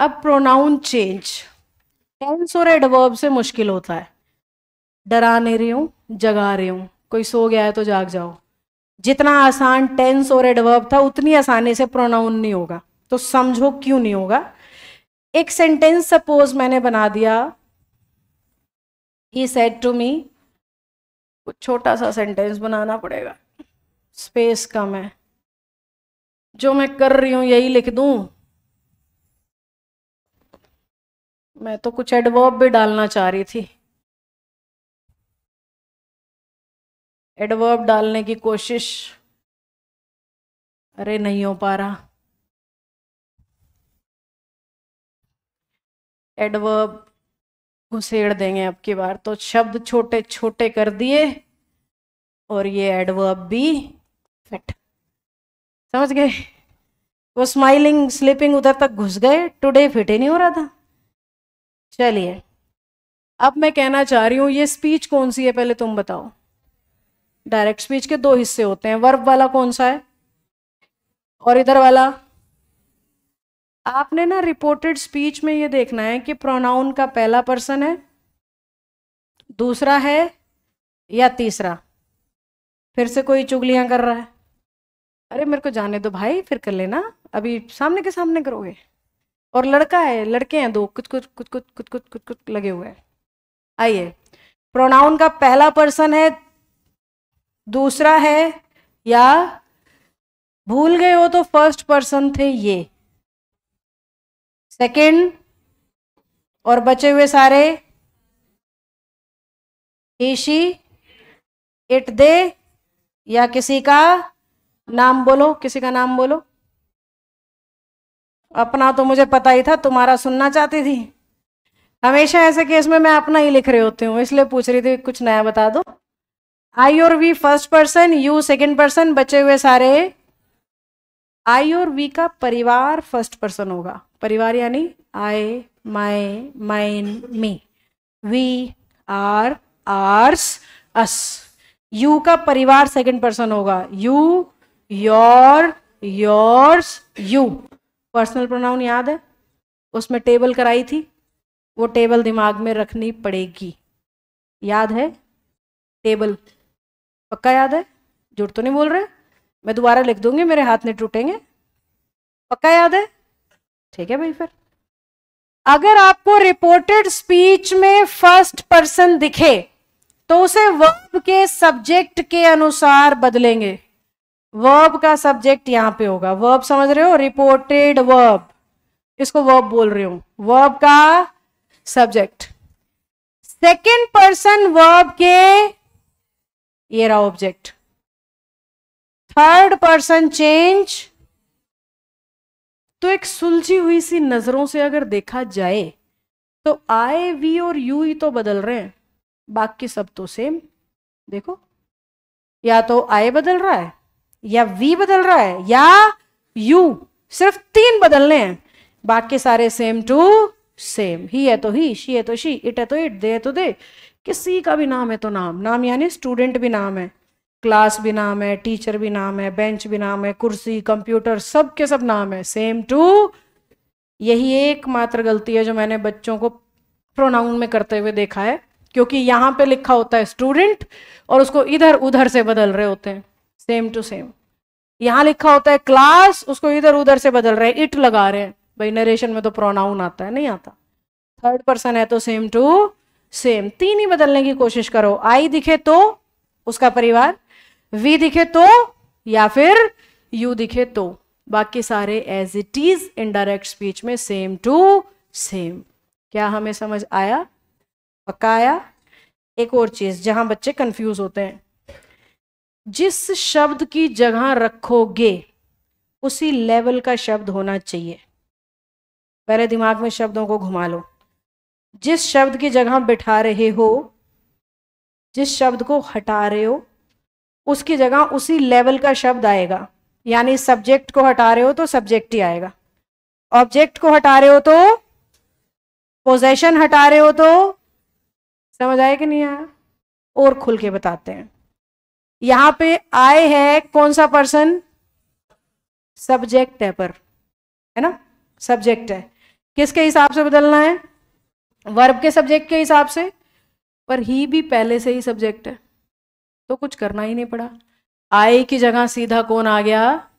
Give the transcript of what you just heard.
अब pronoun change tense और adverb से मुश्किल होता है डरा नहीं रही हूँ जगा रही हूँ कोई सो गया है तो जाग जाओ जितना आसान टेंस और एडवर्ब था उतनी आसानी से प्रोनाउन नहीं होगा तो समझो क्यों नहीं होगा एक सेंटेंस सपोज मैंने बना दिया ही सेड टू मी कुछ छोटा सा सेंटेंस बनाना पड़ेगा स्पेस कम है जो मैं कर रही हूँ यही लिख दूँ मैं तो कुछ एडवर्ब भी डालना चाह रही थी एडवर्ब डालने की कोशिश अरे नहीं हो पा रहा एडवर्ब घुसेड़ देंगे अब की बार तो शब्द छोटे छोटे कर दिए और ये एडवर्ब भी फिट समझ गए वो स्माइलिंग स्लीपिंग उधर तक घुस गए टुडे फिट ही नहीं हो रहा था चलिए अब मैं कहना चाह रही हूं ये स्पीच कौन सी है पहले तुम बताओ डायरेक्ट स्पीच के दो हिस्से होते हैं वर्ब वाला कौन सा है और इधर वाला आपने ना रिपोर्टेड स्पीच में ये देखना है कि प्रोनाउन का पहला पर्सन है दूसरा है या तीसरा फिर से कोई चुगलियां कर रहा है अरे मेरे को जाने दो भाई फिर कर लेना अभी सामने के सामने करोगे और लड़का है लड़के हैं दो कुछ कुछ कुछ कुछ कुछ कुछ कुछ कुछ लगे हुए हैं आइए प्रोनाउन का पहला पर्सन है दूसरा है या भूल गए हो तो फर्स्ट पर्सन थे ये सेकंड और बचे हुए सारे ईशी इट दे या किसी का नाम बोलो किसी का नाम बोलो अपना तो मुझे पता ही था तुम्हारा सुनना चाहती थी हमेशा ऐसे केस में मैं अपना ही लिख रही होती हूँ इसलिए पूछ रही थी कुछ नया बता दो आई और we first person you second person बचे हुए सारे आई और वी का परिवार फर्स्ट पर्सन होगा परिवार यानी I my mine me we our ours us you का परिवार सेकेंड पर्सन होगा you your yours you personal pronoun याद है उसमें टेबल कराई थी वो टेबल दिमाग में रखनी पड़ेगी याद है टेबल पक्का याद है झूठ तो नहीं बोल रहे मैं दोबारा लिख दूंगी मेरे हाथ नहीं टूटेंगे पक्का याद है ठीक है भाई फिर अगर आपको रिपोर्टेड स्पीच में फर्स्ट पर्सन दिखे तो उसे वर्ब के सब्जेक्ट के अनुसार बदलेंगे वर्ब का सब्जेक्ट यहाँ पे होगा वर्ब समझ रहे हो रिपोर्टेड वर्ब इसको वर्ब बोल रही हूं वर्ब का सब्जेक्ट सेकेंड पर्सन वर्ब के ये रहा ऑब्जेक्ट थर्ड पर्सन चेंज तो एक सुलझी हुई सी नजरों से अगर देखा जाए तो आई वी और यू ही तो बदल रहे हैं बाकी सब तो सेम देखो या तो आई बदल रहा है या वी बदल रहा है या यू सिर्फ तीन बदलने हैं बाकी सारे सेम टू सेम ही है तो ही शी है तो शी इट है तो इट दे है तो दे किसी का भी नाम है तो नाम नाम यानी स्टूडेंट भी नाम है क्लास भी नाम है टीचर भी नाम है बेंच भी नाम है कुर्सी कंप्यूटर सब के सब नाम है सेम टू यही एकमात्र गलती है जो मैंने बच्चों को प्रोनाउन में करते हुए देखा है क्योंकि यहाँ पे लिखा होता है स्टूडेंट और उसको इधर उधर से बदल रहे होते हैं सेम टू सेम यहां लिखा होता है क्लास उसको इधर उधर से बदल रहे हैं इट लगा रहे हैं भाई नरेशन में तो प्रोनाउन आता है नहीं आता थर्ड पर्सन है तो सेम टू सेम तीन ही बदलने की कोशिश करो आई दिखे तो उसका परिवार वी दिखे तो या फिर यू दिखे तो बाकी सारे as it is indirect speech में सेम टू सेम क्या हमें समझ आया पक्का आया एक और चीज जहां बच्चे कंफ्यूज होते हैं जिस शब्द की जगह रखोगे उसी लेवल का शब्द होना चाहिए पहले दिमाग में शब्दों को घुमा लो जिस शब्द की जगह बिठा रहे हो जिस शब्द को हटा रहे हो उसकी जगह उसी लेवल का शब्द आएगा यानी सब्जेक्ट को हटा रहे हो तो सब्जेक्ट ही आएगा ऑब्जेक्ट को हटा रहे हो तो पोजेशन हटा रहे हो तो समझ आया कि नहीं आया और खुल के बताते हैं यहां पे आई है कौन सा पर्सन सब्जेक्ट है पर है ना सब्जेक्ट है किसके हिसाब से बदलना है वर्ब के सब्जेक्ट के हिसाब से पर ही भी पहले से ही सब्जेक्ट है तो कुछ करना ही नहीं पड़ा आई की जगह सीधा कौन आ गया